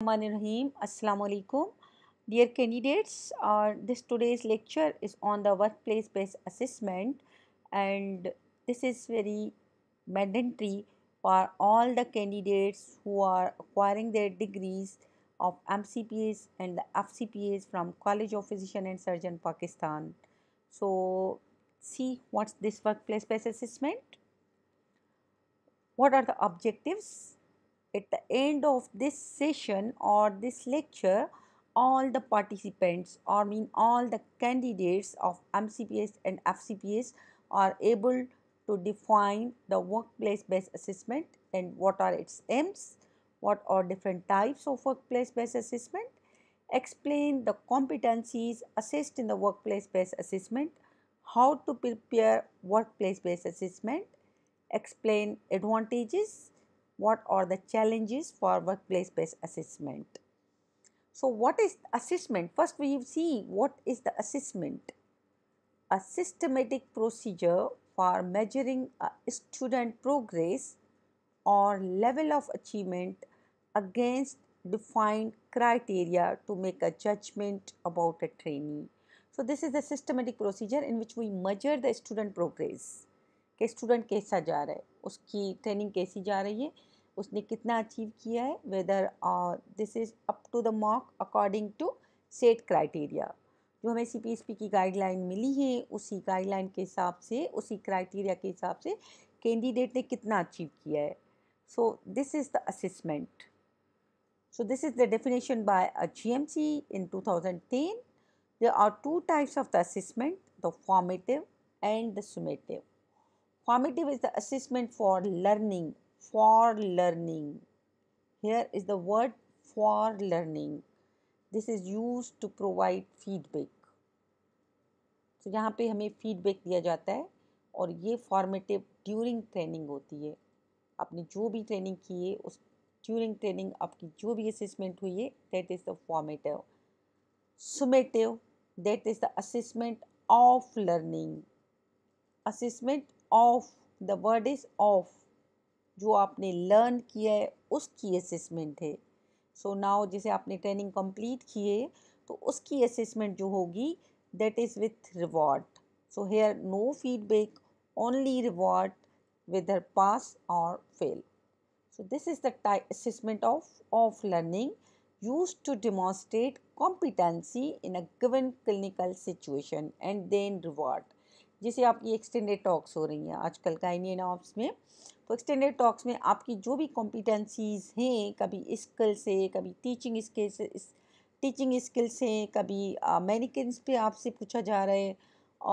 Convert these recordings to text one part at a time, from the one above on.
Assalamu alaikum. Dear candidates, uh, this today's lecture is on the workplace based assessment and this is very mandatory for all the candidates who are acquiring their degrees of MCPS and the FCPS from College of Physician and Surgeon Pakistan. So see what's this workplace based assessment? What are the objectives? At the end of this session or this lecture, all the participants or mean all the candidates of MCPS and FCPS are able to define the workplace based assessment and what are its aims, what are different types of workplace based assessment, explain the competencies assessed in the workplace based assessment, how to prepare workplace based assessment, explain advantages, what are the challenges for workplace based assessment. So, what is assessment? First, we see what is the assessment. A systematic procedure for measuring a student progress or level of achievement against defined criteria to make a judgment about a trainee. So, this is a systematic procedure in which we measure the student progress. कि student kaisa ja raha hai? Uski training kaisi ja rahi hai? उसने कितना achieve किया है whether this is up to the mark according to set criteria जो हमें C P S P की guideline मिली है उसी गाइडलाइन के हिसाब से उसी क्राइटेरिया के हिसाब से कैंडिडेट ने कितना अचीव किया है so this is the assessment so this is the definition by a G M C in two thousand ten they are two types of the assessment the formative and the summative formative is the assessment for learning for learning here is the word for learning this is used to provide feedback तो so, यहाँ पे हमें feedback दिया जाता है और ये formative during training होती है आपने जो भी ट्रेनिंग की है उस ड्यूरिंग ट्रेनिंग आपकी जो भी असेसमेंट हुई है that is the formative summative that is the assessment of learning assessment of the word is of जो आपने लर्न किया है उसकी असेसमेंट है सो so नाउ जिसे आपने ट्रेनिंग कम्प्लीट की है तो उसकी असेसमेंट जो होगी that is with reward so here no feedback only reward whether pass और fail so this is the type assessment of of learning use to demonstrate competency in a given clinical situation and then reward जिसे आपकी extended talks हो रही हैं आजकल का Indian ops में तो एक्सटेंडेड टॉक्स में आपकी जो भी कॉम्पिटेंसीज़ हैं कभी स्किल्स है कभी टीचिंग स्किल्स टीचिंग स्किल्स हैं कभी मैनिकिन्स पे आपसे पूछा जा रहा है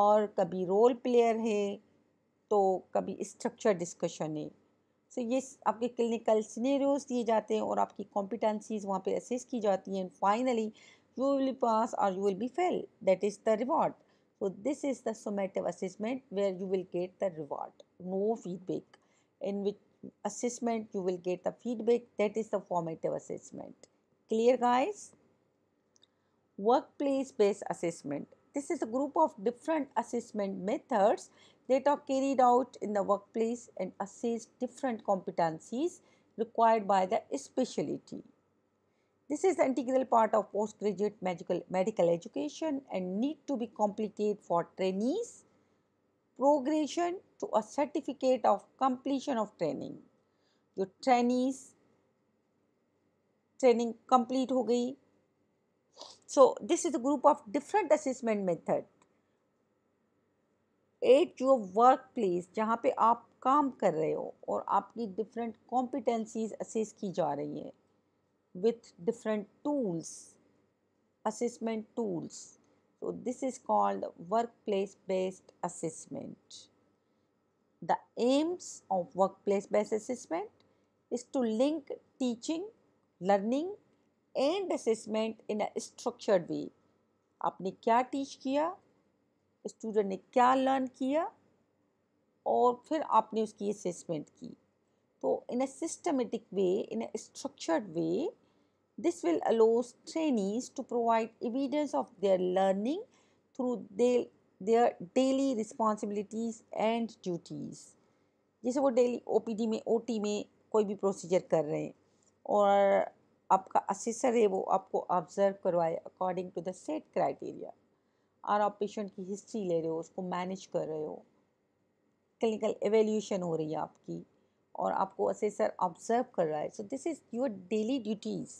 और कभी रोल प्लेयर है तो कभी स्ट्रक्चर डिस्कशन है सो ये आपके क्लिनिकल सीनेरियोज दिए जाते हैं और आपकी कॉम्पिटेंसीज वहाँ पे असेस की जाती हैं and finally you will pass और you will be fail that is the reward so this is the summative assessment where you will get the reward no feedback in which assessment you will get the feedback that is the formative assessment clear guys workplace based assessment this is a group of different assessment methods that are carried out in the workplace and assess different competencies required by the specialty this is the integral part of postgraduate medical, medical education and need to be completed for trainees progression to a certificate of completion of training जो trainees training complete हो गई so this is a group of different assessment method at your work place जहाँ पे आप काम कर रहे हो और आपकी डिफरेंट कॉम्पिटेंसीज असेस की जा रही हैं with different tools assessment tools So this is called workplace based assessment. The aims of workplace-based assessment is to link teaching, learning and assessment in a structured way. आपने क्या teach किया student ने क्या learn किया और फिर आपने उसकी assessment की तो in a systematic way, in a structured way, This will allow trainees to provide evidence of their learning through their there daily responsibilities and duties जैसे वो डेली ओ पी डी में ओ टी में कोई भी procedure कर रहे हैं और आपका असिस्टर है वो आपको ऑब्जर्व करवाए according to the set criteria और आप पेशेंट की हिस्ट्री ले रहे हो उसको मैनेज कर रहे हो क्लिनिकल एवेल्यूशन हो रही है आपकी और आपको असेसर ऑब्जर्व कर रहा है so this is your daily duties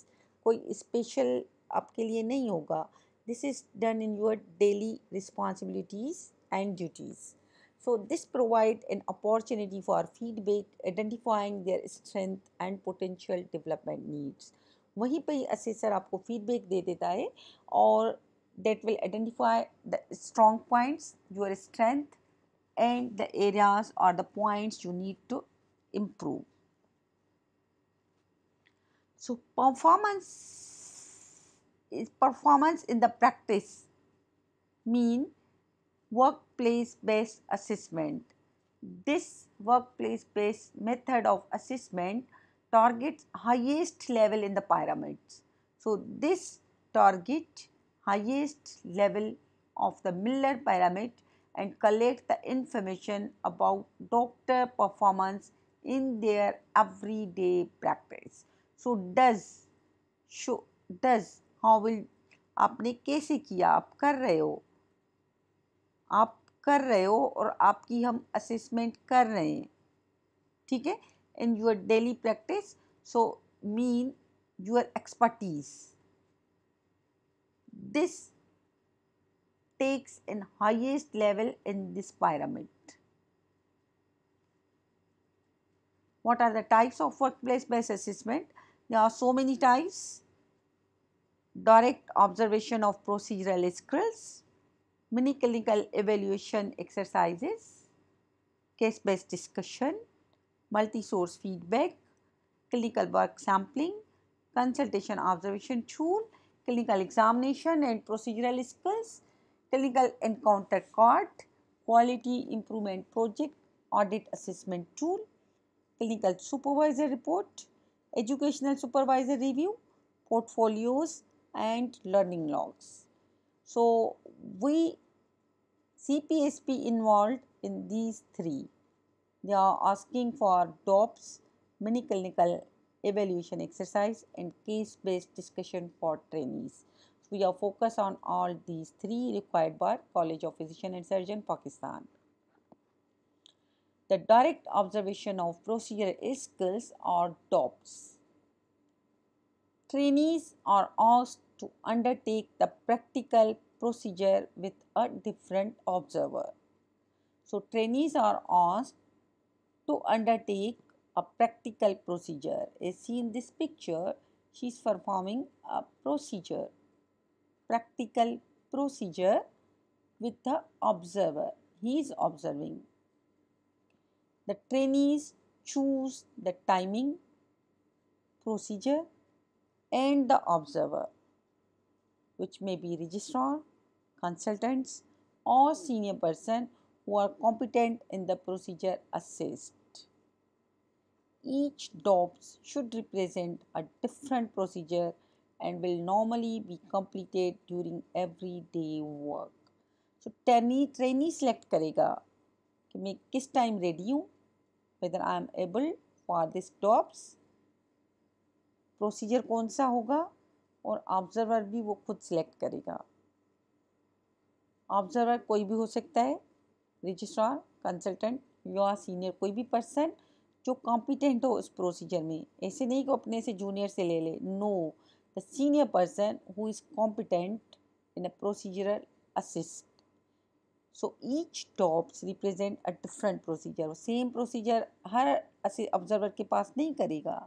कोई स्पेशल आपके लिए नहीं होगा This is done in your daily responsibilities and duties. So this provides an opportunity for feedback, identifying their strength and potential development needs. वहीं पर ही असेसर आपको feedback दे देता है और that will identify the strong points, your strength and the areas or the points you need to improve. So performance is performance in the practice mean workplace based assessment. This workplace based method of assessment targets highest level in the pyramids. So, this target highest level of the Miller pyramid and collect the information about doctor performance in their everyday practice. So, does show does how will आपने कैसे किया आप कर रहे हो आप कर रहे हो और आपकी हम असेसमेंट कर रहे हैं ठीक है in your daily practice so mean your expertise this takes in highest level in this pyramid what are the types of work place base assessment they are so many types direct observation of procedural skills, mini clinical evaluation exercises, case based discussion, multi source feedback, clinical work sampling, consultation observation tool, clinical examination and procedural skills, clinical encounter card, quality improvement project, audit assessment tool, clinical supervisor report, educational supervisor review, portfolios, and learning logs. So, we CPSP involved in these three. They are asking for DOPS, mini clinical evaluation exercise and case based discussion for trainees. We are focused on all these three required by College of Physician and Surgeon, Pakistan. The direct observation of procedural skills or DOPS. Trainees are asked to undertake the practical procedure with a different observer. So, trainees are asked to undertake a practical procedure. As see in this picture, she is performing a procedure, practical procedure with the observer. He is observing. The trainees choose the timing, procedure and the observer which may be registrar, consultants or senior person who are competent in the procedure assessed. Each DOPS should represent a different procedure and will normally be completed during everyday work. So trainee, trainee select करेगा कि मैं किस time ready हूँ whether I am able for this DOPS. Procedure कौन सा होगा और observer भी वो खुद सिलेक्ट करेगा ऑब्जर्वर कोई भी हो सकता है रजिस्ट्रार कंसल्टेंट या सीनियर कोई भी पर्सन जो कॉम्पिटेंट हो उस प्रोसीजर में ऐसे नहीं कि अपने से जूनियर से ले ले no the senior person who is competent in a procedural assess so each DOPS represent a different procedure same procedure हर ऑब्जर्वर के पास नहीं करेगा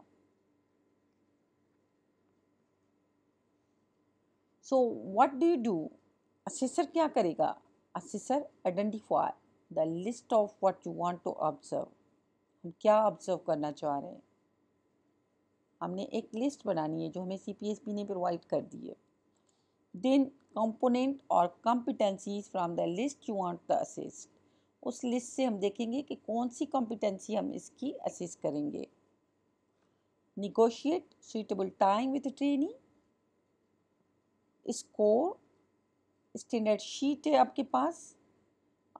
so what do you do assessor क्या करेगा assessor identify the list of what you want to observe हम क्या observe करना चाह रहे हैं हमने एक लिस्ट बनानी है जो हमें सी पी एस ने प्रोवाइड कर दी है देन कंपोनेंट और competencies from the list you want the assess उस लिस्ट से हम देखेंगे कि कौन सी कॉम्पिटेंसी हम इसकी असिस्ट करेंगे negotiate suitable time with training इसको स्टैंडर्ड शीट है आपके पास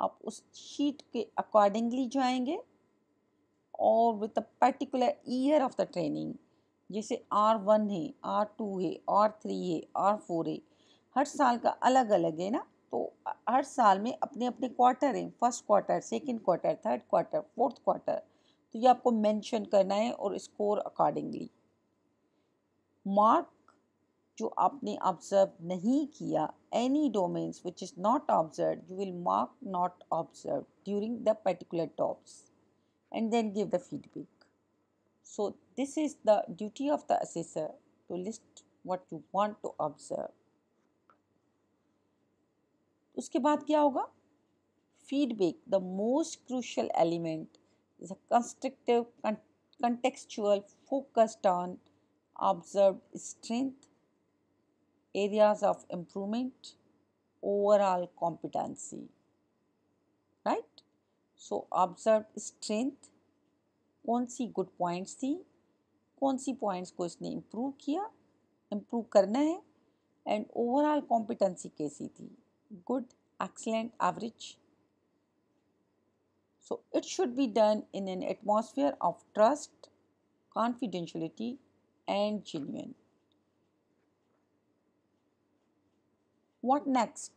आप उस शीट के अकॉर्डिंगली जाएंगे और with a particular year of the training जैसे आर वन है आर टू है आर थ्री है आर फोर है हर साल का अलग अलग है ना तो हर साल में अपने अपने क्वार्टर हैं first quarter second quarter third quarter fourth quarter तो ये आपको मेंशन करना है और स्कोर अकॉर्डिंगली मार्क जो आपने ऑब्जर्व नहीं किया any domains which is not observe you will mark not observe during the particular DOPS and then give the feedback so this is the duty of the assessor to list what you want to observe उसके बाद क्या होगा feedback the most crucial element is a constructive contextual focused on observe strength areas of improvement, overall competency. Right? So, observe strength, कौन सी good points थी कौन सी points को इसने improve किया इम्प्रूव करना है एंड ओवरऑल कॉम्पिटेंसी कैसी थी good excellent average So it should be done in an atmosphere of trust, confidentiality and genuine. What next?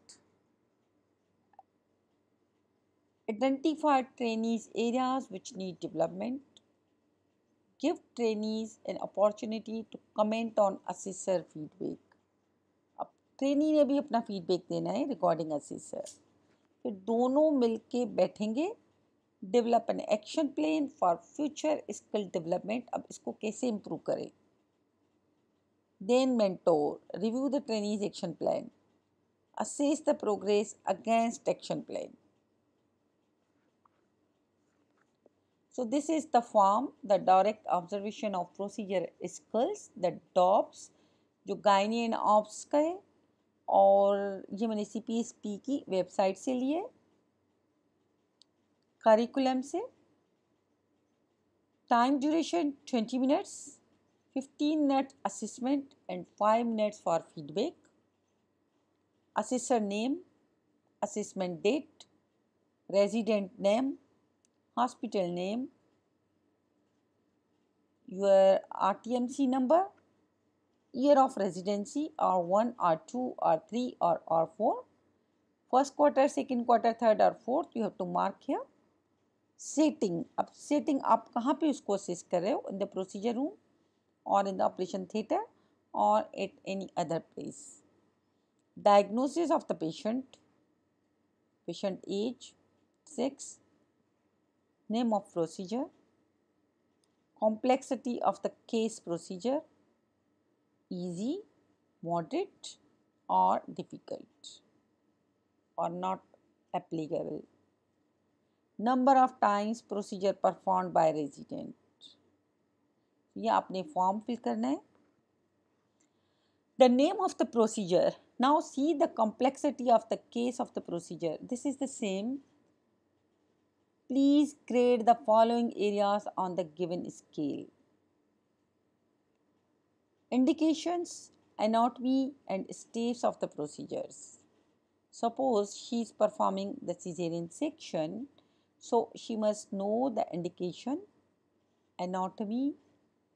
Identify trainees areas which need development. Give trainees an opportunity to comment on assessor feedback. अब trainee ने भी अपना feedback देना है recording असिसर फिर दोनों मिलके बैठेंगे develop an action plan for future skill development अब इसको कैसे इम्प्रूव करें then mentor review the trainee's action plan assess the progress against action plan. So this is the form, the direct observation of procedure skills, the DOPS, जो गाइनियन ops का है और ये मैंने सी की वेबसाइट से लिए करिकुलम से time duration twenty minutes fifteen minutes assessment and five minutes for feedback assessor name, assessment date, resident name, hospital name, your RTMC number, year of residency R1, R2, R3 or R4. First quarter, second quarter, third or fourth you have to mark here. Setting, अब setting आप कहाँ पे उसको assess कर रहे हो in the procedure room or in the operation theatre or at any other place. diagnosis of the patient patient age 6 name of procedure complexity of the case procedure easy moderate or difficult or not applicable number of times procedure performed by resident ये आपने form fill करना है the name of the procedure now see the complexity of the case of the procedure. This is the same. Please grade the following areas on the given scale. Indications, anatomy and steps of the procedures. Suppose she is performing the caesarean section, so she must know the indication, anatomy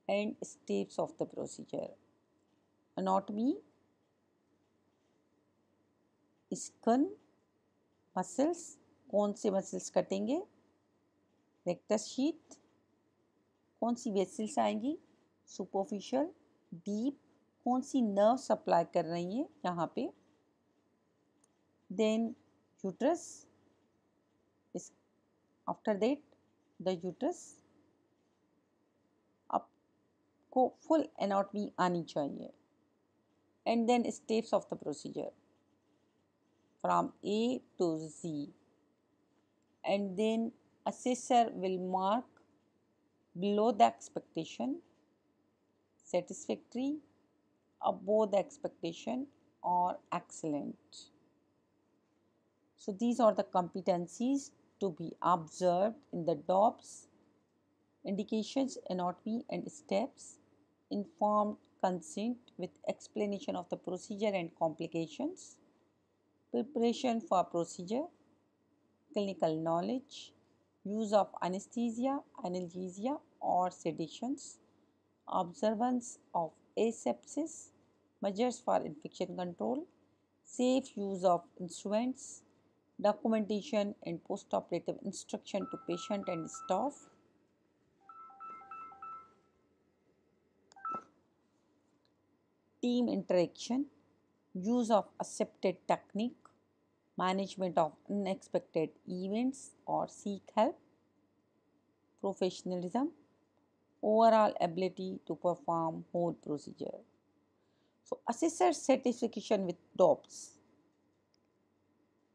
and steps of the procedure. Anatomy skin muscles कौन से muscles कटेंगे rectus sheath कौन सी vessels आएंगी superficial deep कौन सी nerve supply कर रही है यहाँ पे then uterus after that the uterus आपको फुल एनाटमी आनी चाहिए and then steps of the procedure from A to Z and then assessor will mark below the expectation satisfactory above the expectation or excellent so these are the competencies to be observed in the DOPS indications anatomy and steps informed consent with explanation of the procedure and complications preparation for procedure, clinical knowledge, use of anesthesia, analgesia or sedations, observance of asepsis, measures for infection control, safe use of instruments, documentation and postoperative instruction to patient and staff, team interaction, use of accepted technique, management of unexpected events or seek help, professionalism, overall ability to perform whole procedure. So, assessor certification with DOPS.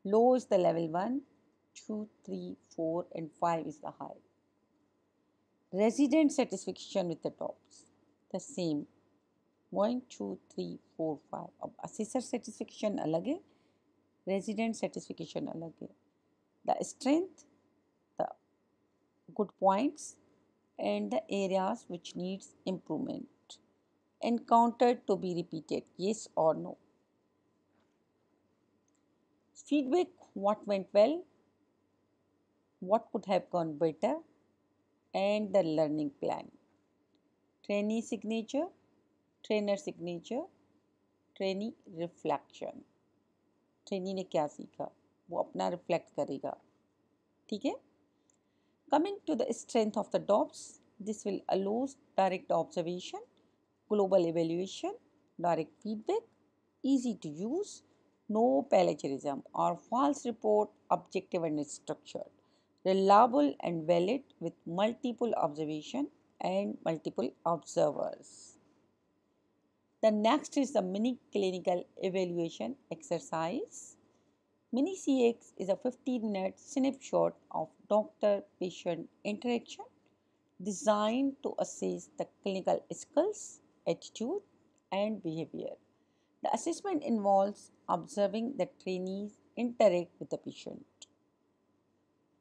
Low is the level 1, 2, 3, 4 and 5 is the high. Resident satisfaction with the DOPS. The same. 1, 2, 3, 4, 5. assessor satisfaction अलग है resident satisfaction the strength the good points and the areas which needs improvement encountered to be repeated yes or no feedback what went well what could have gone better and the learning plan trainee signature trainer signature trainee reflection trainee ने क्या सीखा वो अपना reflect करेगा ठीक है coming to the strength of the DOPS this will allows direct observation global evaluation direct feedback easy to use no plagiarism और false report objective and structure reliable and valid with multiple observation and multiple observers The next is the mini clinical evaluation exercise. Mini CX is a 15 minute snapshot of doctor patient interaction designed to assess the clinical skills, attitude, and behavior. The assessment involves observing the trainees interact with the patient.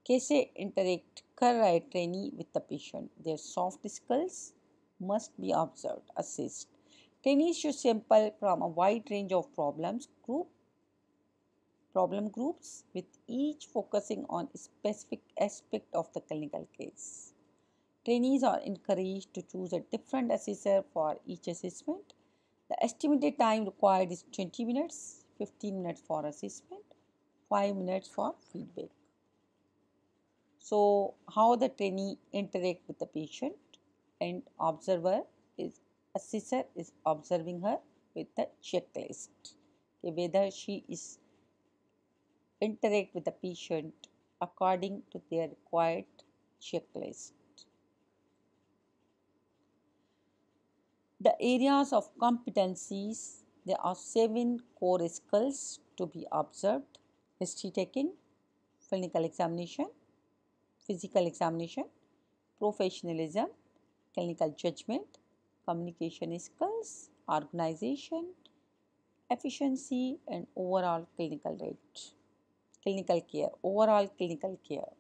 कैसे interact कर trainee with the patient? Their soft skills must be observed, assessed. 10 should sample from a wide range of problems group problem groups with each focusing on specific aspect of the clinical case. Trainees are encouraged to choose a different assessor for each assessment. The estimated time required is 20 minutes, 15 minutes for assessment, 5 minutes for feedback. So, how the trainee interact with the patient and observer is assessor is observing her with the checklist okay, whether she is interact with the patient according to their required checklist. The areas of competencies, there are seven core skills to be observed, history taking, clinical examination, physical examination, professionalism, clinical judgment, communication skills, organization, efficiency and overall clinical rate, clinical care, overall clinical care.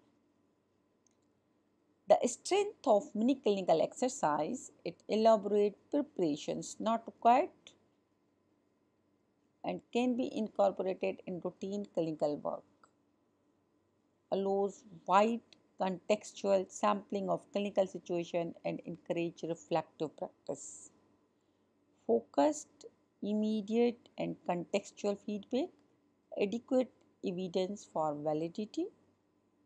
The strength of mini clinical exercise, it elaborate preparations not required and can be incorporated in routine clinical work. Allows wide contextual sampling of clinical situation and encourage reflective practice. Focused, immediate and contextual feedback, adequate evidence for validity,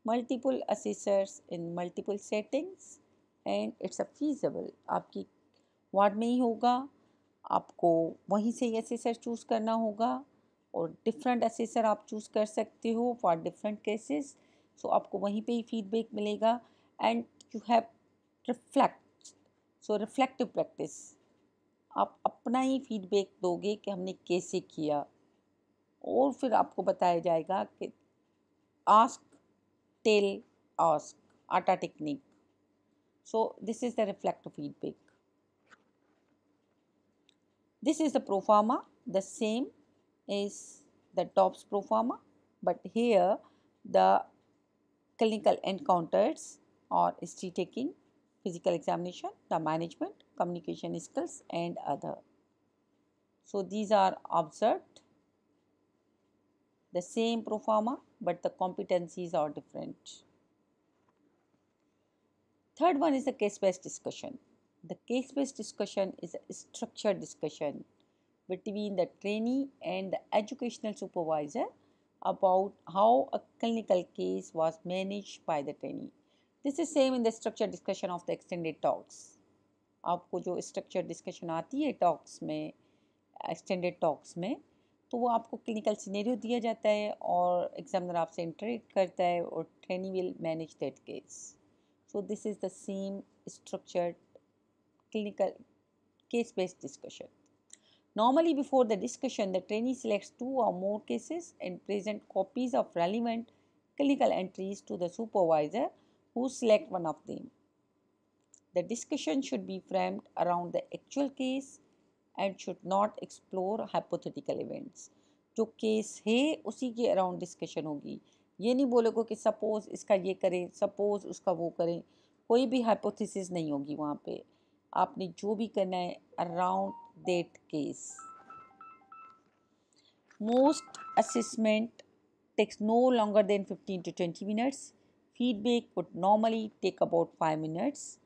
multiple assessors in multiple settings and it's a feasible. aapki ward mein hi hoga aapko वहीं se hi assessor choose karna hoga और different assessor आप choose कर सकते हो for different cases so so, आपको वहीं पे ही फीडबैक मिलेगा and you have reflect so reflective practice आप अपना ही फीडबैक दोगे कि हमने कैसे किया और फिर आपको बताया जाएगा कि आस्क टेल आस्क आटा technique so this is the reflective feedback this is the proforma the same is the DOPS proforma but here the clinical encounters or history taking, physical examination, the management, communication skills and other. So, these are observed the same pro forma, but the competencies are different. Third one is the case based discussion. The case based discussion is a structured discussion between the trainee and the educational supervisor about how a clinical case was managed by the trainee. This is same in the structure discussion of the extended talks आपको जो structure discussion आती है talks में extended talks में तो वो आपको clinical scenario दिया जाता है और एग्जामिनर आपसे इंटरेक्ट करता है और training will manage that case so this is the same structured clinical case based discussion Normally before the discussion, the trainee selects two or more cases and present copies of relevant clinical entries to the supervisor who select one of them. The discussion should be framed around the actual case and should not explore hypothetical events जो case है उसी के around discussion होगी ये नहीं बोलोगे कि suppose इसका ये करें सपोज़ उसका वो करें कोई भी हाइपोथेसिस नहीं होगी वहाँ पे आपने जो भी करना है around that case. Most assessment takes no longer than 15 to 20 minutes. Feedback would normally take about 5 minutes.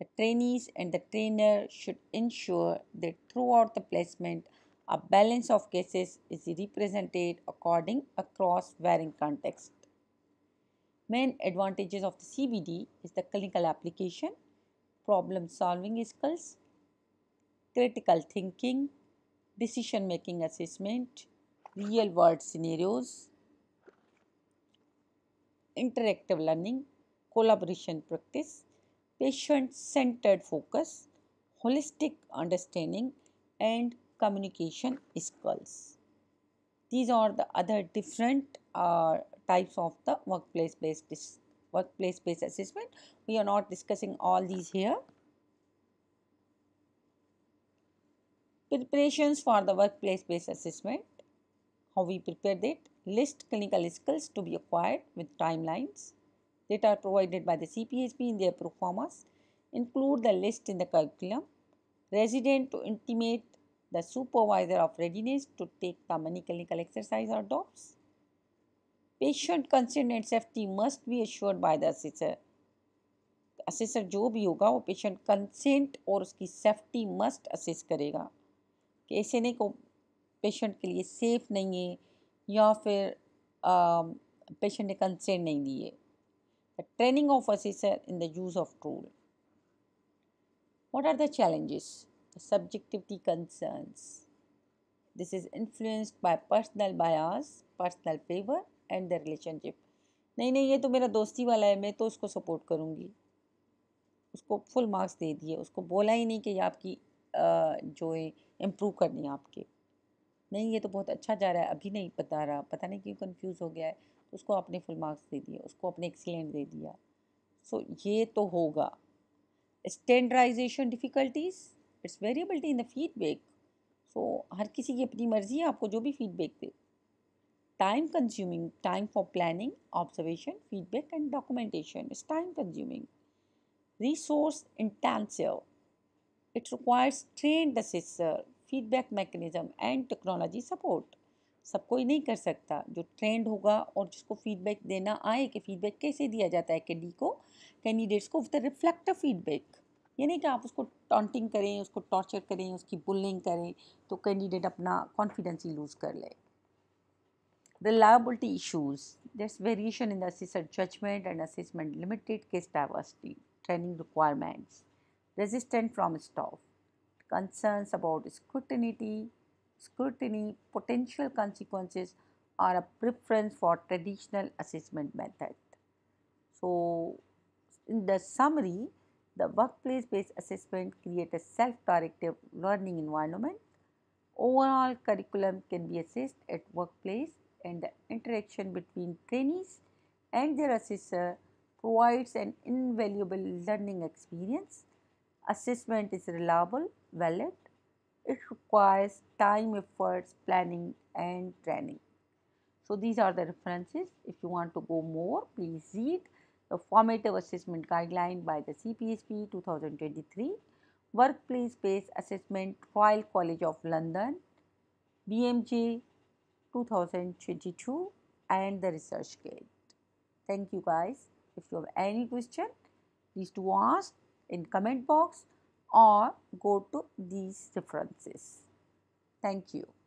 The trainees and the trainer should ensure that throughout the placement a balance of cases is represented according across varying context. Main advantages of the CBD is the clinical application, problem solving skills, critical thinking, decision making assessment, real world scenarios, interactive learning, collaboration practice, patient centered focus, holistic understanding, and communication skills. These are the other different uh, types of the workplace based workplace based assessment. We are not discussing all these here. Preparations for the workplace-based assessment, how we prepared it, list clinical skills to be acquired with timelines data are provided by the CPHP in their performance. include the list in the curriculum, resident to intimate the supervisor of readiness to take the many clinical exercise or DOPS. Patient कंसेंट and safety must be assured by the Assessor, assessor जो भी होगा patient consent or और उसकी safety must कि ऐसे नहीं को पेशेंट के लिए सेफ नहीं है या फिर पेशेंट ने कंसेंट नहीं दिए training of assessor in the use of tool what are the challenges subjectivity concerns this is influenced by personal bias personal favour and the relationship नहीं नहीं ये तो मेरा दोस्ती वाला है मैं तो उसको सपोर्ट करूँगी उसको फुल मार्क्स दे दिए उसको बोला ही नहीं कि आपकी जो है इम्प्रूव करनी है आपके नहीं ये तो बहुत अच्छा जा रहा है अभी नहीं बता रहा पता नहीं क्यों कंफ्यूज हो गया है तो उसको आपने फुल मार्क्स दे दिए उसको आपने एक्सीलेंट दे दिया सो so, ये तो होगा standardisation difficulties it's variability in the feedback so हर किसी की अपनी मर्ज़ी है आपको जो भी फीडबैक दे time consuming time for planning observation feedback and documentation it's time consuming resource intensive it's requires trained assessor feedback mechanism and technology support सब कोई नहीं कर सकता जो ट्रेंड होगा और जिसको फीडबैक देना आए कि फीडबैक कैसे दिया जाता है कैंडी को कैंडिडेट्स को विद रिफ्लेक्टिव फीडबैक यानी कि आप उसको टॉन्टिंग करें उसको टॉर्चर करें उसकी बुलिंग करें तो कैंडिडेट अपना कॉन्फिडेंस ही लूज़ कर ले reliability issues There's variation in the judgement and and limited limited diversity training requirements resistant from staff Concerns about scrutiny, scrutiny potential consequences or a preference for traditional assessment method. So, in the summary, the workplace based assessment creates a self directive learning environment. Overall curriculum can be assessed at workplace and the interaction between trainees and their assessor provides an invaluable learning experience. Assessment is reliable, valid. It requires time, efforts, planning and training. So these are the references. If you want to go more, please read the Formative Assessment Guideline by the CPSP 2023, Workplace Based Assessment Royal College of London, BMJ 2022 and the research guide. Thank you guys. If you have any question, please do ask in comment box or go to these references. Thank you.